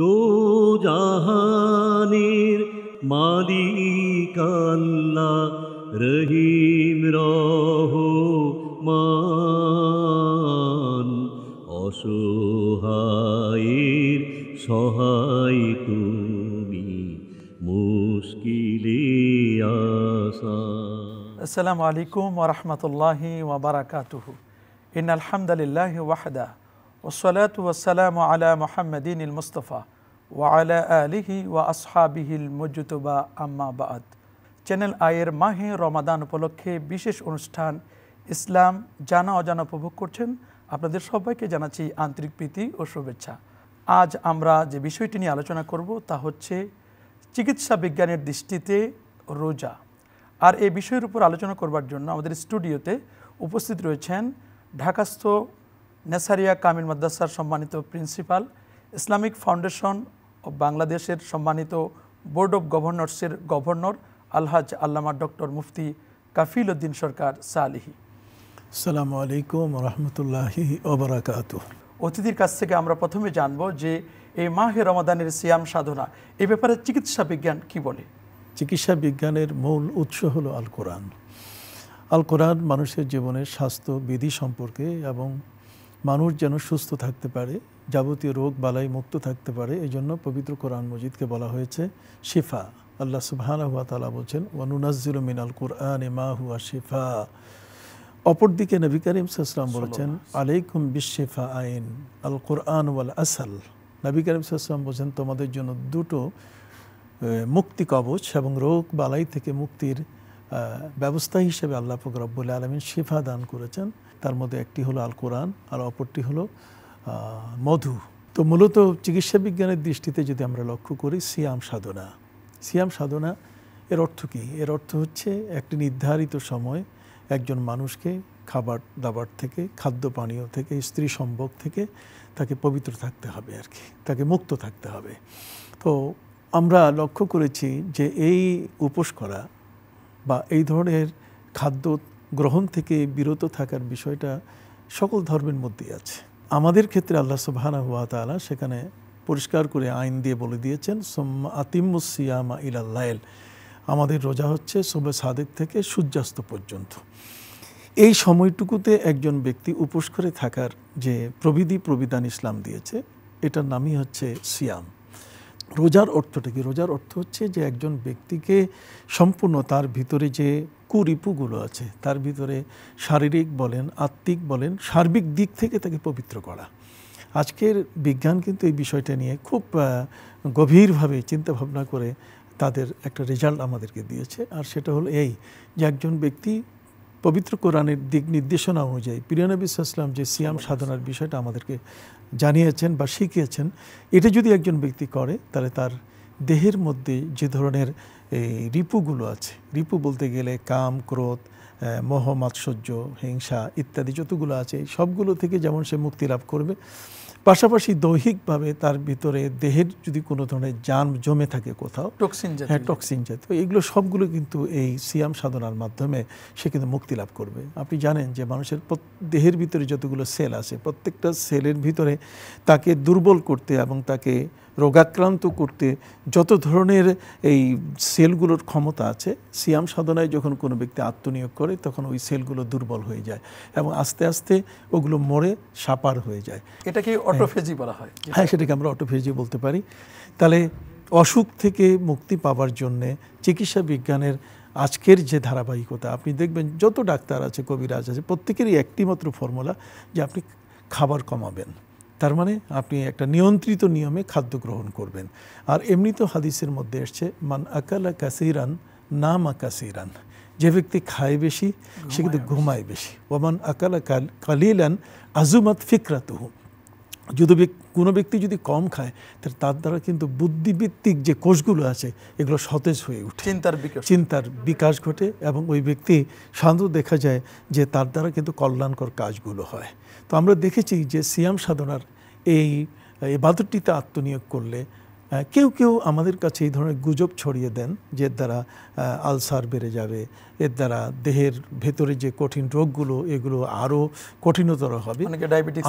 দো জাহানের মালিকাল্লা রহিম রহ মান অসহায়ের সহায় তুমি মুশকিলে আসা আসসালামু আলাইকুম ওয়া রাহমাতুল্লাহি ওয়া বারাকাতুহু ইন্নাল হামদালিল্লাহি ওয়াহদাহু ওসলাত ওয়াসালাম আলা মোহাম্মদিন ইল মুস্তফা ওয়ালা আলিহি ওয়া আসহাবিহিল মজুতবা চ্যানেল আয়ের মাহে রমাদান উপলক্ষে বিশেষ অনুষ্ঠান ইসলাম জানা অজানা উপভোগ করছেন আপনাদের সবাইকে জানাচ্ছি আন্তরিক প্রীতি ও শুভেচ্ছা আজ আমরা যে বিষয়টি নিয়ে আলোচনা করব তা হচ্ছে চিকিৎসা বিজ্ঞানের দৃষ্টিতে রোজা আর এই বিষয়ের উপর আলোচনা করবার জন্য আমাদের স্টুডিওতে উপস্থিত রয়েছেন ঢাকাস্থ নেসারিয়া কামিল মাদ্রাসার সম্মানিত প্রিন্সিপাল ইসলামিক ফাউন্ডেশন অব বাংলাদেশের সম্মানিত বোর্ড অব গভর্নর্সের গভর্নর আলহাজ আল্লামা ডক্টর মুফতি কাফিল উদ্দিন সরকার সালিহি সালামু আলাইকুম রহমতুল্লাহি অতিথির কাছ থেকে আমরা প্রথমে জানব যে এই মাহে রমাদানের সিয়াম সাধনা এ ব্যাপারে চিকিৎসা বিজ্ঞান কি বলে চিকিৎসা বিজ্ঞানের মূল উৎস হল আল কোরআন আল কোরআন মানুষের জীবনের স্বাস্থ্য বিধি সম্পর্কে এবং মানুষ যেন সুস্থ থাকতে পারে যাবতীয় রোগ বালাই মুক্ত থাকতে পারে এই জন্য পবিত্র কোরআন মজিদকে বলা হয়েছে শিফা আল্লাহ সুবহান হুয়া তালা বলছেন ওয়ানুনাজিল মিনাল কোরআন মা হুয়া শিফা অপরদিকে নবী করিম সাল্লাম বলেছেন আলাইকুম বিশেফা আইন আল কোরআন ওয়াল আসাল নবী করিম সাল্লাম বলছেন তোমাদের জন্য দুটো মুক্তি কবচ এবং রোগ বালাই থেকে মুক্তির ব্যবস্থা হিসেবে আল্লাহ বলে আলমিন শিফা দান করেছেন তার মধ্যে একটি হলো আল কোরআন আর অপরটি হলো মধু তো মূলত চিকিৎসা বিজ্ঞানের দৃষ্টিতে যদি আমরা লক্ষ্য করি সিয়াম সাধনা সিয়াম সাধনা এর অর্থ কী এর অর্থ হচ্ছে একটি নির্ধারিত সময় একজন মানুষকে খাবার দাবার থেকে খাদ্য পানীয় থেকে স্ত্রী সম্ভব থেকে তাকে পবিত্র থাকতে হবে আর কি তাকে মুক্ত থাকতে হবে তো আমরা লক্ষ্য করেছি যে এই উপোস করা বা এই ধরনের খাদ্য গ্রহণ থেকে বিরত থাকার বিষয়টা সকল ধর্মের মধ্যেই আছে আমাদের ক্ষেত্রে আল্লাহ সুবাহানা হুয়া তালা সেখানে পরিষ্কার করে আইন দিয়ে বলে দিয়েছেন সোম্মা আতিমুসিয়ামা ইলাল্লাইল আমাদের রোজা হচ্ছে সোবে সাদেক থেকে সূর্যাস্ত পর্যন্ত এই সময়টুকুতে একজন ব্যক্তি উপোস করে থাকার যে প্রবিধি প্রবিধান ইসলাম দিয়েছে এটার নামই হচ্ছে সিয়াম রোজার অর্থটা কি রোজার অর্থ হচ্ছে যে একজন ব্যক্তিকে সম্পূর্ণ তার ভিতরে যে কুরিপুগুলো আছে তার ভিতরে শারীরিক বলেন আত্মিক বলেন সার্বিক দিক থেকে তাকে পবিত্র করা আজকের বিজ্ঞান কিন্তু এই বিষয়টা নিয়ে খুব গভীরভাবে চিন্তাভাবনা করে তাদের একটা রেজাল্ট আমাদেরকে দিয়েছে আর সেটা হলো এই যে একজন ব্যক্তি পবিত্র কোরআনের দিক নির্দেশনা অনুযায়ী প্রিয়নবী ইসলাম যে সিয়াম সাধনার বিষয়টা আমাদেরকে জানিয়েছেন বা শিখিয়েছেন এটা যদি একজন ব্যক্তি করে তাহলে তার দেহের মধ্যে যে ধরনের এই রিপুগুলো আছে রিপু বলতে গেলে কাম ক্রোধ মোহ মাৎসর্য হিংসা ইত্যাদি যতগুলো আছে সবগুলো থেকে যেমন সে মুক্তি লাভ করবে পাশাপাশি দৈহিকভাবে তার ভিতরে দেহের যদি কোনো ধরনের যান জমে থাকে কোথাও টক্সিন হ্যাঁ টক্সিন জাতীয় এগুলো সবগুলো কিন্তু এই সিয়াম সাধনার মাধ্যমে সে কিন্তু মুক্তি লাভ করবে আপনি জানেন যে মানুষের দেহের ভিতরে যতগুলো সেল আছে প্রত্যেকটা সেলের ভিতরে তাকে দুর্বল করতে এবং তাকে রোগাক্রান্ত করতে যত ধরনের এই সেলগুলোর ক্ষমতা আছে সিয়াম সাধনায় যখন কোনো ব্যক্তি আত্মনিয়োগ করে তখন ওই সেলগুলো দুর্বল হয়ে যায় এবং আস্তে আস্তে ওগুলো মরে সাপার হয়ে যায় এটাকে হ্যাঁ। অটোফেজি বলা হয় হ্যাঁ সেটাকে আমরা অটোফেজি বলতে পারি তাহলে অসুখ থেকে মুক্তি পাওয়ার জন্যে চিকিৎসা বিজ্ঞানের আজকের যে ধারাবাহিকতা আপনি দেখবেন যত ডাক্তার আছে কবিরাজ আছে প্রত্যেকেরই একটি মাত্র ফর্মুলা যে আপনি খাবার কমাবেন তার মানে আপনি একটা নিয়ন্ত্রিত নিয়মে খাদ্য গ্রহণ করবেন আর এমনি তো হাদিসের মধ্যে এসছে মান আকালা কাসিরান নাম আকাসিরান যে ব্যক্তি খায় বেশি সে কিন্তু ঘুমায় বেশি ওমান আকালা আকাল কালিলান আজুমাত তুহু যদি কোনো ব্যক্তি যদি কম খায় তাহলে তার দ্বারা কিন্তু বুদ্ধিভিত্তিক যে কোষগুলো আছে এগুলো সতেজ হয়ে উঠে চিন্তার বিকাশ চিন্তার বিকাশ ঘটে এবং ওই ব্যক্তি শান্ত দেখা যায় যে তার দ্বারা কিন্তু কল্যাণকর কাজগুলো হয় তো আমরা দেখেছি যে সিয়াম সাধনার এই এবাদতটিতে আত্মনিয়োগ করলে কেউ কেউ আমাদের কাছে এই ধরনের গুজব ছড়িয়ে দেন যে এর দ্বারা আলসার বেড়ে যাবে এর দ্বারা দেহের ভেতরে যে কঠিন রোগগুলো এগুলো আরও কঠিনতর হবে ডায়াবেটিস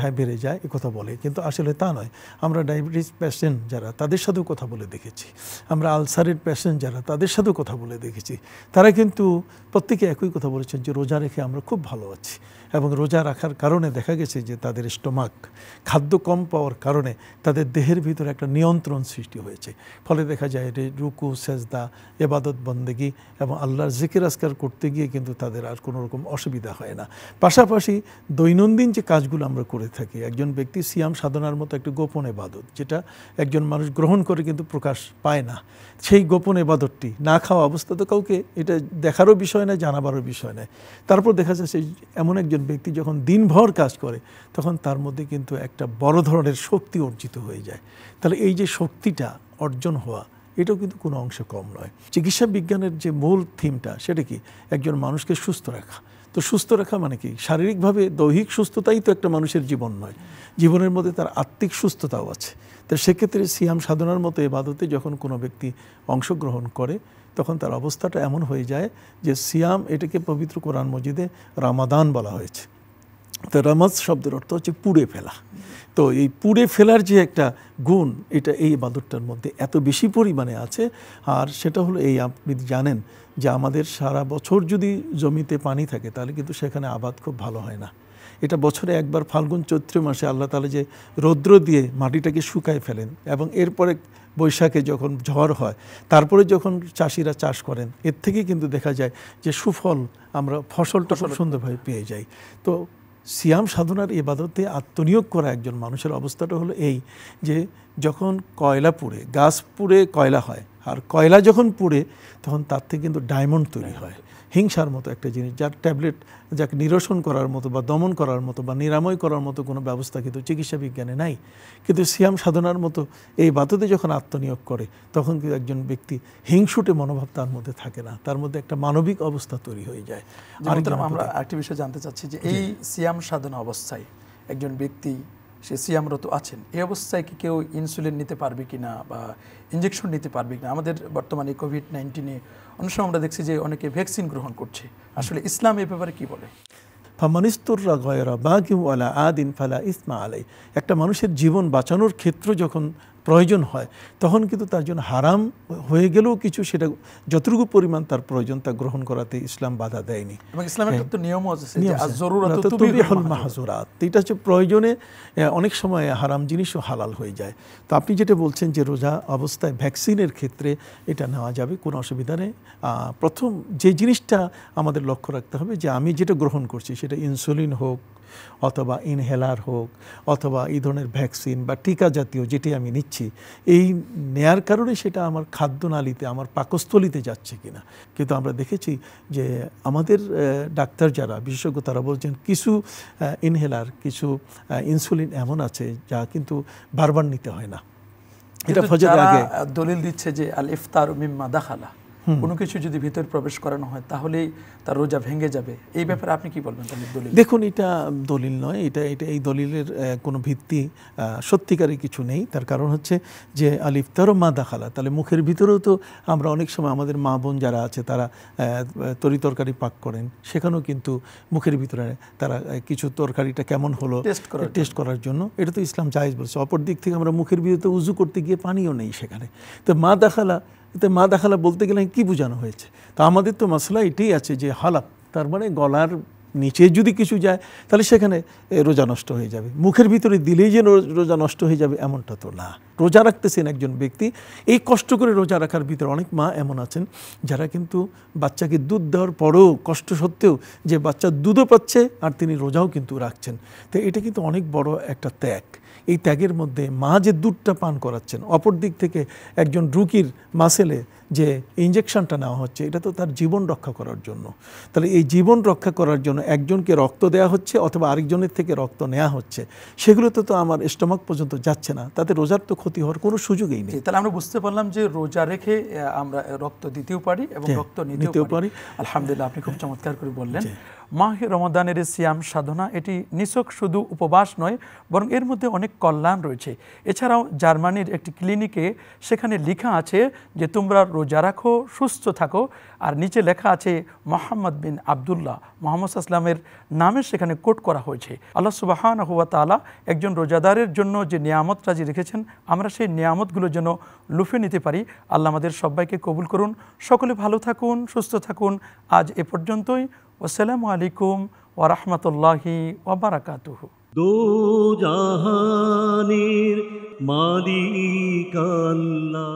হ্যাঁ বেড়ে যায় এ কথা বলে কিন্তু আসলে তা নয় আমরা ডায়াবেটিস পেশেন্ট যারা তাদের সাথেও কথা বলে দেখেছি আমরা আলসারের পেশেন্ট যারা তাদের সাথেও কথা বলে দেখেছি তারা কিন্তু প্রত্যেকে একই কথা বলেছেন যে রোজা রেখে আমরা খুব ভালো আছি এবং রোজা রাখার কারণে দেখা গেছে যে তাদের স্টোমাক খাদ্য কম পাওয়ার কারণে তাদের দেহের ভিতরে একটা নিয়ন্ত্রণ নিয়ন্ত্রণ সৃষ্টি হয়েছে ফলে দেখা যায় রুকু সেজদা এবাদত বন্দেগি এবং আল্লাহর জিকির আজকার করতে গিয়ে কিন্তু তাদের আর কোনো রকম অসুবিধা হয় না পাশাপাশি দৈনন্দিন যে কাজগুলো আমরা করে থাকি একজন ব্যক্তি সিয়াম সাধনার মতো একটি গোপন এবাদত যেটা একজন মানুষ গ্রহণ করে কিন্তু প্রকাশ পায় না সেই গোপন এবাদতটি না খাওয়া অবস্থা তো কাউকে এটা দেখারও বিষয় নয় জানাবারও বিষয় নয় তারপর দেখা যায় সেই এমন একজন ব্যক্তি যখন দিনভর কাজ করে তখন তার মধ্যে কিন্তু একটা বড় ধরনের শক্তি অর্জিত হয়ে যায় তাহলে এই যে শক্তিটা অর্জন হওয়া এটাও কিন্তু কোনো অংশে কম নয় চিকিৎসা বিজ্ঞানের যে মূল থিমটা সেটা কি একজন মানুষকে সুস্থ রাখা তো সুস্থ রাখা মানে কি শারীরিকভাবে দৈহিক সুস্থতাই তো একটা মানুষের জীবন নয় জীবনের মধ্যে তার আত্মিক সুস্থতাও আছে তো সেক্ষেত্রে সিয়াম সাধনার মতো এবাদতে যখন কোনো ব্যক্তি অংশগ্রহণ করে তখন তার অবস্থাটা এমন হয়ে যায় যে সিয়াম এটাকে পবিত্র কোরআন মজিদে রামাদান বলা হয়েছে তো রামাজ শব্দের অর্থ হচ্ছে পুড়ে ফেলা তো এই পুড়ে ফেলার যে একটা গুণ এটা এই বাঁদরটার মধ্যে এত বেশি পরিমাণে আছে আর সেটা হলো এই আপনি জানেন যে আমাদের সারা বছর যদি জমিতে পানি থাকে তাহলে কিন্তু সেখানে আবাদ খুব ভালো হয় না এটা বছরে একবার ফাল্গুন চৈত্র মাসে আল্লাহ তালা যে রৌদ্র দিয়ে মাটিটাকে শুকায় ফেলেন এবং এরপরে বৈশাখে যখন ঝড় হয় তারপরে যখন চাষিরা চাষ করেন এর থেকে কিন্তু দেখা যায় যে সুফল আমরা ফসলটা সুন্দরভাবে পেয়ে যাই তো সিয়াম সাধনার এবাদতে আত্মনিয়োগ করা একজন মানুষের অবস্থাটা হলো এই যে যখন কয়লা পুড়ে গাছ পুড়ে কয়লা হয় আর কয়লা যখন পুড়ে তখন তার থেকে কিন্তু ডায়মন্ড তৈরি হয় হিংসার মতো একটা জিনিস যার ট্যাবলেট যাকে নিরসন করার মতো বা দমন করার মতো বা নিরাময় করার মতো কোনো ব্যবস্থা কিন্তু চিকিৎসা বিজ্ঞানে নাই কিন্তু সিয়াম সাধনার মতো এই বাতুতে যখন আত্মনিয়োগ করে তখন কিন্তু একজন ব্যক্তি হিংসুটে মনোভাব তার মধ্যে থাকে না তার মধ্যে একটা মানবিক অবস্থা তৈরি হয়ে যায় আর আমরা একটি বিষয় জানতে চাচ্ছি যে এই সিয়াম সাধনা অবস্থায় একজন ব্যক্তি সে সিয়ামরত আছেন এই অবস্থায় কি কেউ ইনসুলিন নিতে পারবে কি না বা ইঞ্জেকশন নিতে পারবে কিনা আমাদের বর্তমানে কোভিড নাইন্টিনে অনেক সময় আমরা দেখছি যে অনেকে ভ্যাকসিন গ্রহণ করছে আসলে ইসলাম এ ব্যাপারে কি বলে ফামানিস্তুররা গয়রা বা কেউ আলা আদিন ফালা ইসমা আলাই একটা মানুষের জীবন বাঁচানোর ক্ষেত্র যখন প্রয়োজন হয় তখন কিন্তু তার জন্য হারাম হয়ে গেলেও কিছু সেটা যতটুকু পরিমাণ তার প্রয়োজন তা গ্রহণ করাতে ইসলাম বাধা দেয়নি হ্যাঁ, এটা হচ্ছে প্রয়োজনে অনেক সময় হারাম জিনিসও হালাল হয়ে যায় তো আপনি যেটা বলছেন যে রোজা অবস্থায় ভ্যাকসিনের ক্ষেত্রে এটা নেওয়া যাবে কোনো অসুবিধা নেই প্রথম যে জিনিসটা আমাদের লক্ষ্য রাখতে হবে যে আমি যেটা গ্রহণ করছি সেটা ইনসুলিন হোক অথবা ইনহেলার হোক অথবা এই ধরনের ভ্যাকসিন বা টিকা জাতীয় যেটি আমি নিচ্ছি এই নেয়ার কারণে সেটা আমার খাদ্যনালীতে আমার পাকস্থলিতে যাচ্ছে কিনা কিন্তু আমরা দেখেছি যে আমাদের ডাক্তার যারা বিশেষজ্ঞ তারা বলছেন কিছু ইনহেলার কিছু ইনসুলিন এমন আছে যা কিন্তু বারবার নিতে হয় না এটা ফজর আগে দলিল দিচ্ছে যে আল ইফতার মিম্মা দাখালা কোনো কিছু যদি ভিতরে প্রবেশ করানো হয় তাহলেই তার রোজা ভেঙে যাবে এই ব্যাপারে আপনি কি বলবেন দলিল দেখুন এটা দলিল নয় এটা এটা এই দলিলের কোনো ভিত্তি সত্যিকারই কিছু নেই তার কারণ হচ্ছে যে আলিফতার মা দাখালা তাহলে মুখের ভিতরেও তো আমরা অনেক সময় আমাদের মা বোন যারা আছে তারা তরি তরকারি পাক করেন সেখানেও কিন্তু মুখের ভিতরে তারা কিছু তরকারিটা কেমন হলো টেস্ট করার জন্য এটা তো ইসলাম জায়েজ বলছে অপর দিক থেকে আমরা মুখের ভিতরে উজু করতে গিয়ে পানিও নেই সেখানে তো মা দাখালা এতে মা দেখালা বলতে গেলে কি বোঝানো হয়েছে তো আমাদের তো মশলা এটাই আছে যে হালাপ তার মানে গলার নিচে যদি কিছু যায় তাহলে সেখানে রোজা নষ্ট হয়ে যাবে মুখের ভিতরে দিলেই যে রোজা নষ্ট হয়ে যাবে এমনটা তো না রোজা রাখতেছেন একজন ব্যক্তি এই কষ্ট করে রোজা রাখার ভিতরে অনেক মা এমন আছেন যারা কিন্তু বাচ্চাকে দুধ দেওয়ার পরেও কষ্ট সত্ত্বেও যে বাচ্চা দুধও পাচ্ছে আর তিনি রোজাও কিন্তু রাখছেন তো এটা কিন্তু অনেক বড় একটা ত্যাগ এই ত্যাগের মধ্যে মা যে দুধটা পান করাচ্ছেন অপর দিক থেকে একজন রুকির মাসেলে যে ইঞ্জেকশনটা নেওয়া হচ্ছে এটা তো তার জীবন রক্ষা করার জন্য তাহলে এই জীবন রক্ষা করার জন্য একজনকে রক্ত দেওয়া হচ্ছে অথবা আরেকজনের থেকে রক্ত নেওয়া হচ্ছে সেগুলোতে তো আমার স্টমাক পর্যন্ত যাচ্ছে না তাতে রোজার তো ক্ষতি হওয়ার কোনো সুযোগই নেই তাহলে আমরা বুঝতে পারলাম যে রোজা রেখে আমরা রক্ত দিতেও পারি এবং হ্যাঁ, রক্ত নিতেও পারি আলহামদুলিল্লাহ আপনি খুব হ্যাঁ, চমৎকার করে বললেন মাহে রমাদানের সিয়াম সাধনা এটি নিছক শুধু উপবাস নয় বরং এর মধ্যে অনেক কল্যাণ রয়েছে এছাড়াও জার্মানির একটি ক্লিনিকে সেখানে লেখা আছে যে তোমরা রোজা রাখো সুস্থ থাকো আর নিচে লেখা আছে মোহাম্মদ বিন আবদুল্লাহ মোহাম্মদ আসলামের নামে সেখানে কোট করা হয়েছে আল্লাহ সুবাহান হুয়া তালা একজন রোজাদারের জন্য যে নিয়ামত রাজি রেখেছেন আমরা সেই নিয়ামতগুলোর জন্য লুফে নিতে পারি আল্লাহ আমাদের সবাইকে কবুল করুন সকলে ভালো থাকুন সুস্থ থাকুন আজ এ পর্যন্তই আসসালামু আলাইকুম ওরহমতুল্লাহি ওবরাকাতুহ দো জাহানের মালিক আল্লাহ